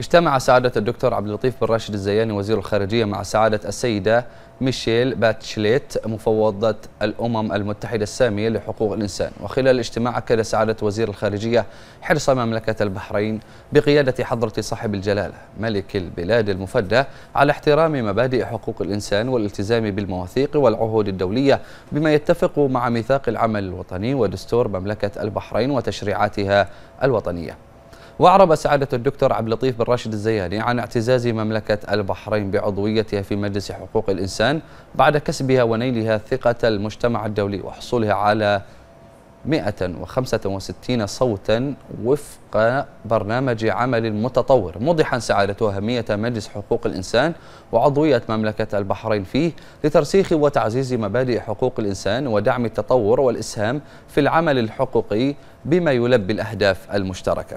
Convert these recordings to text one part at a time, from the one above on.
اجتمع سعادة الدكتور عبد اللطيف بن راشد الزياني وزير الخارجية مع سعادة السيدة ميشيل باتشليت مفوضة الأمم المتحدة السامية لحقوق الإنسان وخلال الاجتماع أكد سعادة وزير الخارجية حرص مملكة البحرين بقيادة حضرة صاحب الجلالة ملك البلاد المفدى على احترام مبادئ حقوق الإنسان والالتزام بالمواثيق والعهود الدولية بما يتفق مع ميثاق العمل الوطني ودستور مملكة البحرين وتشريعاتها الوطنية وأعرب سعادة الدكتور عبد اللطيف بن راشد الزياني عن اعتزاز مملكة البحرين بعضويتها في مجلس حقوق الإنسان بعد كسبها ونيلها ثقة المجتمع الدولي وحصولها على 165 صوتا وفق برنامج عمل متطور موضحا سعادته أهمية مجلس حقوق الإنسان وعضوية مملكة البحرين فيه لترسيخ وتعزيز مبادئ حقوق الإنسان ودعم التطور والإسهام في العمل الحقوقي بما يلبي الأهداف المشتركة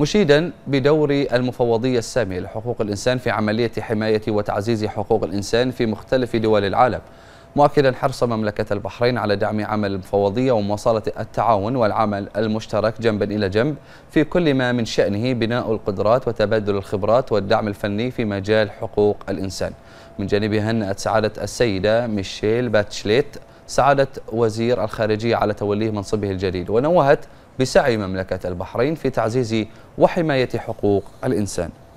مشيدا بدور المفوضية السامية لحقوق الإنسان في عملية حماية وتعزيز حقوق الإنسان في مختلف دول العالم مؤكدا حرص مملكة البحرين على دعم عمل المفوضية ومواصلة التعاون والعمل المشترك جنبا إلى جنب في كل ما من شأنه بناء القدرات وتبادل الخبرات والدعم الفني في مجال حقوق الإنسان من جانبها هنأت سعادة السيدة ميشيل باتشليت سعادة وزير الخارجية على توليه منصبه الجديد ونوهت بسعي مملكة البحرين في تعزيز وحماية حقوق الإنسان